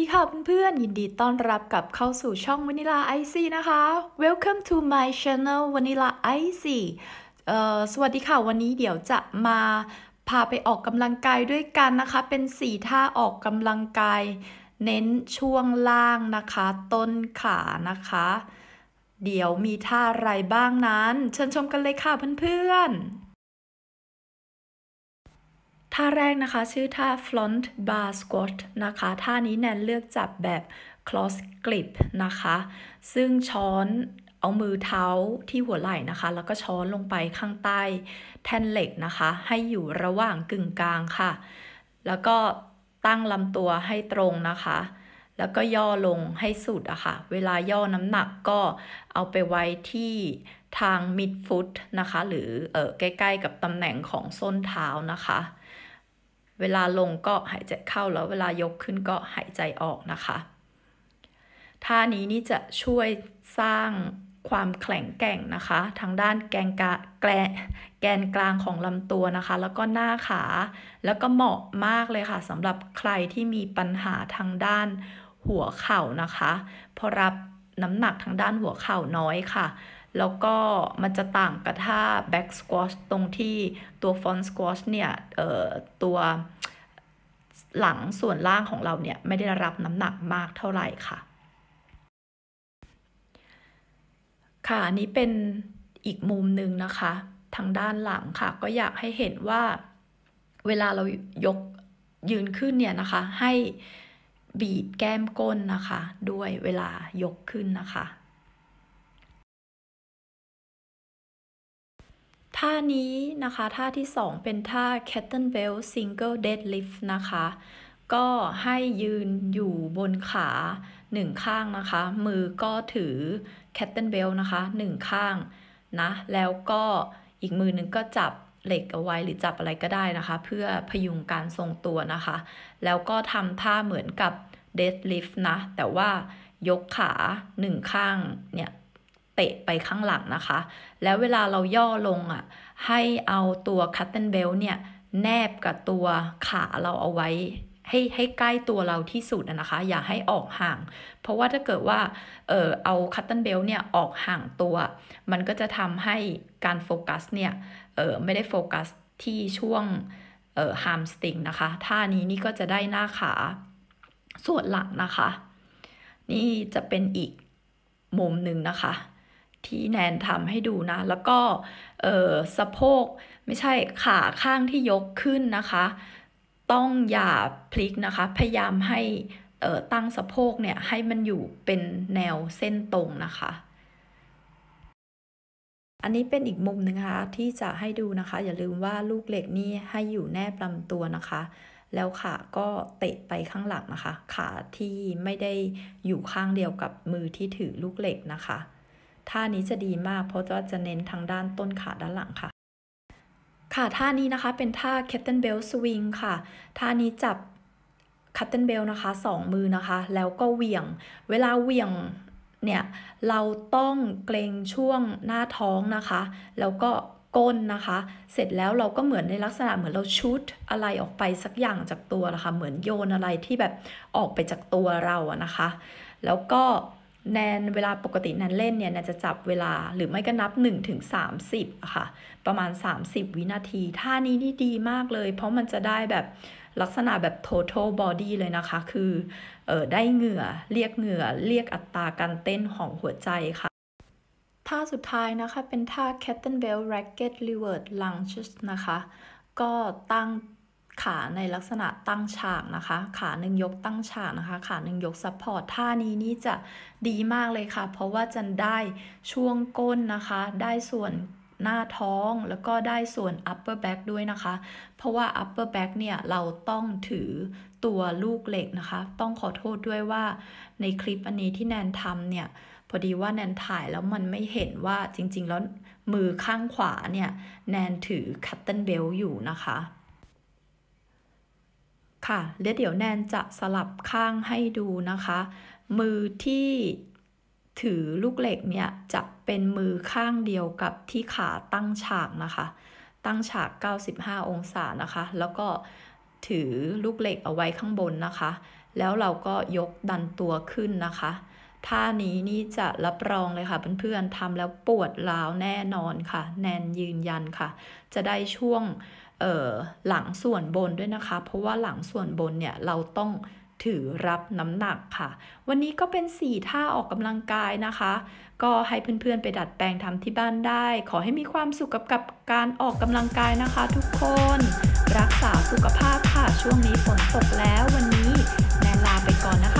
ดีค่ะเพื่อนๆยินดีต้อนรับกับเข้าสู่ช่อง Vanilla IC นะคะ Welcome to my channel Vanilla IC สวัสดีค่ะวันนี้เดี๋ยวจะมาพาไปออกกำลังกายด้วยกันนะคะ เป็นสี่ท่าออกกำลังกายเน้นช่วงล่างนะคะ ต้นขานะคะ เดี๋ยวมีท่าอะไรบ้างนั้น เชิญชมกันเลยค่ะเพื่อนๆท่าแรกนะคะชื่อท่า front bar squat นะคะ ท่านี้แนนเลือกจับแบบ cross grip นะคะ ซึ่งช้อนเอามือเท้าที่หัวไหล่นะคะ แล้วก็ช้อนลงไปข้างใต้แท่นเหล็กนะคะ ให้อยู่ระหว่างกึ่งกลางค่ะ แล้วก็ตั้งลำตัวให้ตรงนะคะ แล้วก็ย่อลงให้สุดอะคะ่ะเวลาย่อน้ำหนักก็เอาไปไว้ที่ทาง mid foot นะคะ หรือเออใกล้ๆกับตำแหน่งของส้นเท้านะคะเวลาลงก็หายใจเข้าแล้วเวลายกขึ้นก็หายใจออกนะคะท่านี้นี่จะช่วยสร้างความแข็งแกร่งนะคะ ทางด้านแกนกาแกแกนกลางของลำตัวนะคะ แล้วก็หน้าขา แล้วก็เหมาะมากเลยค่ะสำหรับใครที่มีปัญหาทางด้านหัวเข่านะคะเพราะรับน้ำหนักทางด้านหัวเข่าน้อยค่ะแล้วก็มันจะต่างกับท่า back squat ตรงที่ตัว front squat เนี่ยตัวหลังส่วนล่างของเราเนี่ยไม่ได้รับน้ำหนักมากเท่าไหร่ค่ะ ค่ะนี้เป็นอีกมุมหนึ่งนะคะ ทางด้านหลังค่ะ ก็อยากให้เห็นว่าเวลาเรายกยืนขึ้นเนี่ยนะคะ ให้บีบแก้มก้นนะคะ ด้วยเวลายกขึ้นนะคะท่านี้นะคะ ท่าที่ 2 เป็นท่า kettlebell single deadlift นะคะ ก็ให้ยืนอยู่บนขาหนึ่งข้างนะคะ มือก็ถือ kettlebell นะคะหนึ่งข้างนะแล้วก็อีกมือนึงก็จับเหล็กเอาไว้ หรือจับอะไรก็ได้นะคะ เพื่อพยุงการทรงตัวนะคะ แล้วก็ทำท่าเหมือนกับ deadlift นะ แต่ว่ายกขาหนึ่งข้างเนี่ยเตะไปข้างหลังนะคะ แล้วเวลาเราย่อลงอะ่ะ ให้เอาตัวคัตเทนเบลเนี่ยแนบกับตัวขาเราเอาไว้ ให้ให้ใกล้ตัวเราที่สุดนะคะ อย่าให้ออกห่าง เพราะว่าถ้าเกิดว่าเออเอาคัตเทนเบลเนี่ยออกห่างตัว มันก็จะทำให้การโฟกัสเนี่ย เออไม่ได้โฟกัสที่ช่วงเออฮามสติงนะคะ ท่านี้นี่ก็จะได้หน้าขาส่วนหลังนะคะ นี่จะเป็นอีกมุมหนึ่งนะคะที่แนนทำให้ดูนะ แล้วก็สะโพกไม่ใช่ขาข้างที่ยกขึ้นนะคะ ต้องอย่าพลิกนะคะ พยายามให้ตั้งสะโพกเนี่ยให้มันอยู่เป็นแนวเส้นตรงนะคะ อันนี้เป็นอีกมุมนึงนะคะที่จะให้ดูนะคะ อย่าลืมว่าลูกเหล็กนี่ให้อยู่แนบลำตัวนะคะ แล้วขาก็เตะไปข้างหลังนะคะ ขาที่ไม่ได้อยู่ข้างเดียวกับมือที่ถือลูกเหล็กนะคะท่านี้จะดีมากเพราะว่าจะเน้นทางด้านต้นขาด้านหลังค่ะค่ะท่านี้นะคะเป็นท่า a p t a i n b e l l swing ค่ะท่านี้จับ a p t a i n b e l l นะคะสองมือนะคะ แล้วก็เหวี่ยง เวลาเหวี่ยงเนี่ยเราต้องเกรงช่วงหน้าท้องนะคะ แล้วก็ก้นนะคะ เสร็จแล้วเราก็เหมือนในลักษณะเหมือนเราชุดอะไรออกไปสักอย่างจากตัวนะคะ เหมือนโยนอะไรที่แบบออกไปจากตัวเราอะนะคะ แล้วก็แนนเวลาปกติแนนเล่นเนี่ยแนนจะจับเวลาหรือไม่ก็นับ 1-30ถึงค่ะประมาณ 30 วินาทีท่านี้นี่ดีมากเลยเพราะมันจะได้แบบลักษณะแบบ total body เลยนะคะ คือเออได้เหงื่อ เรียกเหงื่อ เรียกอัตราการเต้นของหัวใจค่ะ ท่าสุดท้ายนะคะ เป็นท่า kettlebell racket reward lunges นะคะ ก็ตั้งขา ในลักษณะตั้งฉากนะคะ ขาหนึ่งยกตั้งฉากนะคะ ขาหนึ่งยกซัพพอร์ต ท่านี้นี่จะดีมากเลยค่ะ เพราะว่าจะได้ช่วงก้นนะคะ ได้ส่วนหน้าท้องแล้วก็ได้ส่วน upper back ด้วยนะคะ เพราะว่า upper back เนี่ยเราต้องถือตัวลูกเหล็กนะคะ ต้องขอโทษด้วยว่า ในคลิปอันนี้ที่แนนทำเนี่ย พอดีว่าแนนถ่ายแล้วมันไม่เห็นว่าจริง ๆ แล้วมือข้างขวาเนี่ยแนนถือคัตเติลเบลอยู่นะคะค่ะแลวเดี๋ยวแนนจะสลับข้างให้ดูนะคะ มือที่ถือลูกเหล็กเนี่ยจะเป็นมือข้างเดียวกับที่ขาตั้งฉากนะคะ ตั้งฉาก 95 องศานะคะ แล้วก็ถือลูกเหล็กเอาไว้ข้างบนนะคะ แล้วเราก็ยกดันตัวขึ้นนะคะ ท่านี้นี่จะรับรองเลยค่ะเพื่อนๆทำแล้วปวดร้าวแน่นอนค่ะ แนนยืนยันค่ะ จะได้ช่วงหลังส่วนบนด้วยนะคะ เพราะว่าหลังส่วนบนเนี่ยเราต้องถือรับน้ำหนักค่ะ วันนี้ก็เป็น4ท่าออกกำลังกายนะคะ ก็ให้เพื่อนๆ ไปดัดแปลงทำที่บ้านได้ ขอให้มีความสุขกับกบการออกกำลังกายนะคะ ทุกคน รักษาสุขภาพค่ะช่วงนี้ฝนตกแล้ววันนี้แนนลาไปก่อนนะคะ